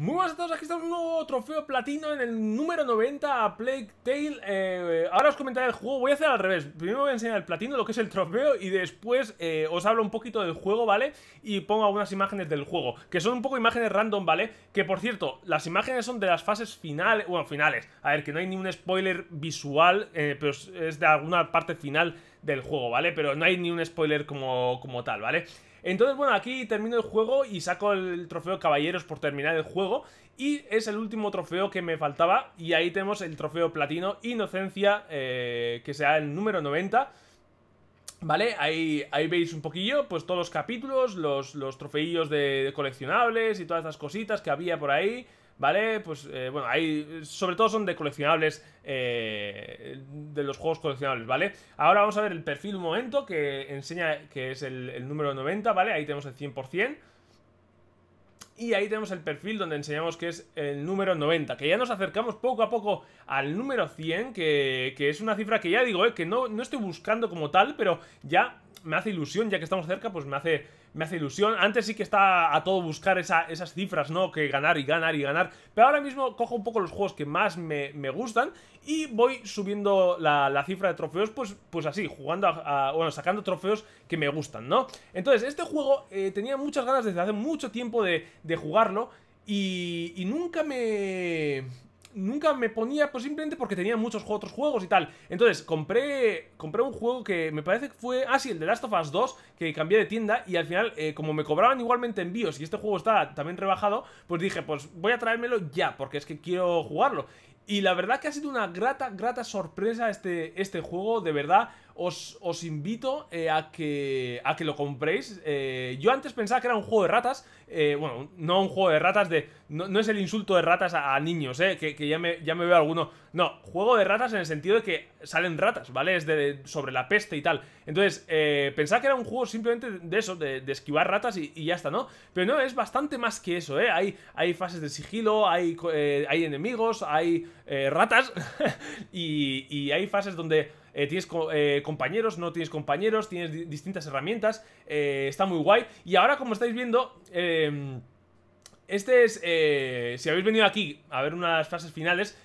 Muy buenas a todos, aquí está un nuevo trofeo platino en el número 90 a Plague Tale eh, Ahora os comentaré el juego, voy a hacer al revés Primero voy a enseñar el platino, lo que es el trofeo Y después eh, os hablo un poquito del juego, ¿vale? Y pongo algunas imágenes del juego Que son un poco imágenes random, ¿vale? Que por cierto, las imágenes son de las fases finales Bueno, finales, a ver, que no hay ni un spoiler visual eh, Pero es de alguna parte final del juego, ¿vale? Pero no hay ni un spoiler como, como tal, ¿vale? vale entonces, bueno, aquí termino el juego y saco el trofeo Caballeros por terminar el juego. Y es el último trofeo que me faltaba. Y ahí tenemos el trofeo Platino Inocencia, eh, que sea el número 90. ¿Vale? Ahí, ahí veis un poquillo, pues todos los capítulos, los, los trofeillos de, coleccionables y todas esas cositas que había por ahí. ¿vale? Pues eh, bueno, ahí, sobre todo son de coleccionables, eh, de los juegos coleccionables, ¿vale? Ahora vamos a ver el perfil un momento que enseña que es el, número 90, ¿vale? Ahí tenemos el 100%. Y ahí tenemos el perfil donde enseñamos que es el número 90, que ya nos acercamos poco a poco al número 100, que, que es una cifra que ya digo, eh, que no, no estoy buscando como tal, pero ya me hace ilusión, ya que estamos cerca, pues me hace me hace ilusión. Antes sí que estaba a todo buscar esas cifras, ¿no? Que ganar y ganar y ganar. Pero ahora mismo cojo un poco los juegos que más me, gustan y voy subiendo la, cifra de trofeos, pues, pues así, jugando a, Bueno, sacando trofeos que me gustan, ¿no? Entonces, este juego eh, tenía muchas ganas desde hace mucho tiempo de, de jugarlo y, y nunca me nunca me ponía, pues simplemente porque tenía muchos otros juegos y tal. Entonces, compré, compré un juego que me parece que fue, ah sí, el de Last of Us 2, que cambié de tienda y al final, eh, como me cobraban igualmente envíos y este juego está también rebajado, pues dije, pues voy a traérmelo ya, porque es que quiero jugarlo. Y la verdad que ha sido una grata, grata sorpresa este, este juego, de verdad. Os, invito eh, a, que, a que lo compréis. Eh, yo antes pensaba que era un juego de ratas. Eh, bueno, no un juego de ratas de... No, es el insulto de ratas a, niños, eh, que, ya, me, ya me veo alguno. No, juego de ratas en el sentido de que salen ratas, ¿vale? Es sobre la peste y tal. Entonces, pensaba que era un juego simplemente de eso, de, esquivar ratas y, ya está, ¿no? Pero no, es bastante más que eso, ¿eh? Hay, fases de sigilo, hay, hay enemigos, hay... Eh, ratas. y, hay fases donde eh, tienes eh, compañeros, no tienes compañeros, tienes distintas herramientas. está muy guay. Y ahora, como estáis viendo... Em, este es, si habéis venido aquí a ver unas fases finales,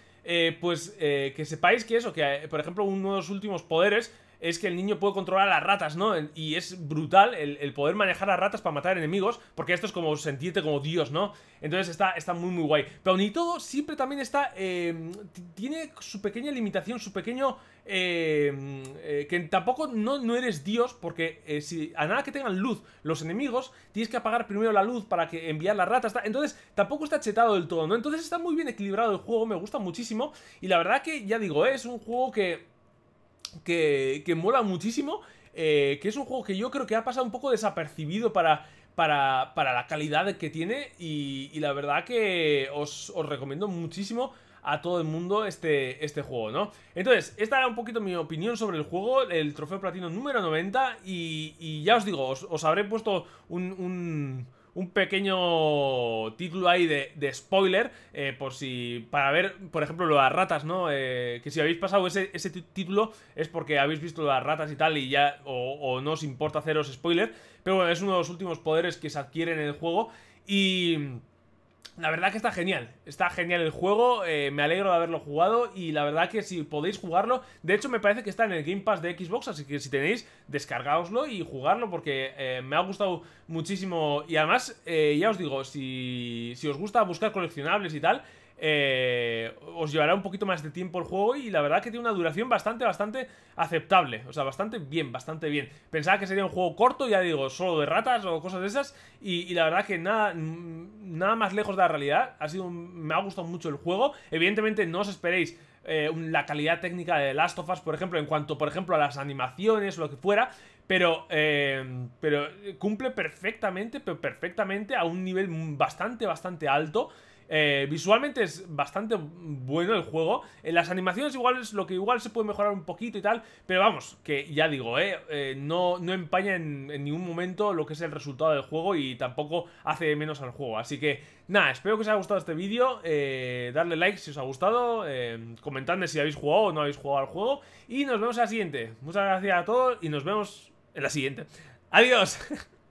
pues que sepáis que eso, que por ejemplo uno de los últimos poderes es que el niño puede controlar a las ratas, ¿no? Y es brutal el, poder manejar a ratas para matar enemigos, porque esto es como sentirte como Dios, ¿no? Entonces está, está muy, muy guay. Pero ni todo, siempre también está... Em, tiene su pequeña limitación, su pequeño... Em, eh, que tampoco no, no, eres Dios, porque eh, si a nada que tengan luz los enemigos, tienes que apagar primero la luz para que enviar las ratas. Entonces tampoco está chetado del todo, ¿no? Entonces está muy bien equilibrado el juego, me gusta muchísimo. Y la verdad que, ya digo, ¿eh? es un juego que que, mola muchísimo. Eh, que es un juego que yo creo que ha pasado un poco desapercibido para, para, para la calidad que tiene. Y, la verdad que os, recomiendo muchísimo a todo el mundo este, este juego, ¿no? Entonces, esta era un poquito mi opinión sobre el juego, el trofeo platino número 90. Y, ya os digo, os, habré puesto un un pequeño título ahí de, spoiler, eh, por si, para ver, por ejemplo, lo de las ratas, ¿no? Eh, que si habéis pasado ese, ese título es porque habéis visto lo de las ratas y tal, y ya, o, o, no os importa haceros spoiler, pero bueno, es uno de los últimos poderes que se adquieren en el juego y... La verdad que está genial, está genial el juego, eh, me alegro de haberlo jugado y la verdad que si podéis jugarlo, de hecho me parece que está en el Game Pass de Xbox, así que si tenéis, descargaoslo y jugarlo porque eh, me ha gustado muchísimo y además, eh, ya os digo, si, si os gusta buscar coleccionables y tal, eh, os llevará un poquito más de tiempo el juego y la verdad que tiene una duración bastante, bastante aceptable. O sea, bastante bien, bastante bien. Pensaba que sería un juego corto, ya digo, solo de ratas o cosas de esas. Y, la verdad que nada, nada más lejos de la realidad. Ha sido me ha gustado mucho el juego. Evidentemente no os esperéis eh, la calidad técnica de Last of Us, por ejemplo, en cuanto, por ejemplo, a las animaciones o lo que fuera, pero, eh, pero cumple perfectamente, pero perfectamente a un nivel bastante, bastante alto. Eh, visualmente es bastante bueno el juego. En las animaciones igual es lo que igual se puede mejorar un poquito y tal. Pero vamos, que ya digo, eh, eh, no, empaña en, ningún momento lo que es el resultado del juego y tampoco hace menos al juego. Así que nada, espero que os haya gustado este vídeo. darle like si os ha gustado. comentadme si habéis jugado o no habéis jugado al juego. Y nos vemos en la siguiente. Muchas gracias a todos y nos vemos en la siguiente. Adiós.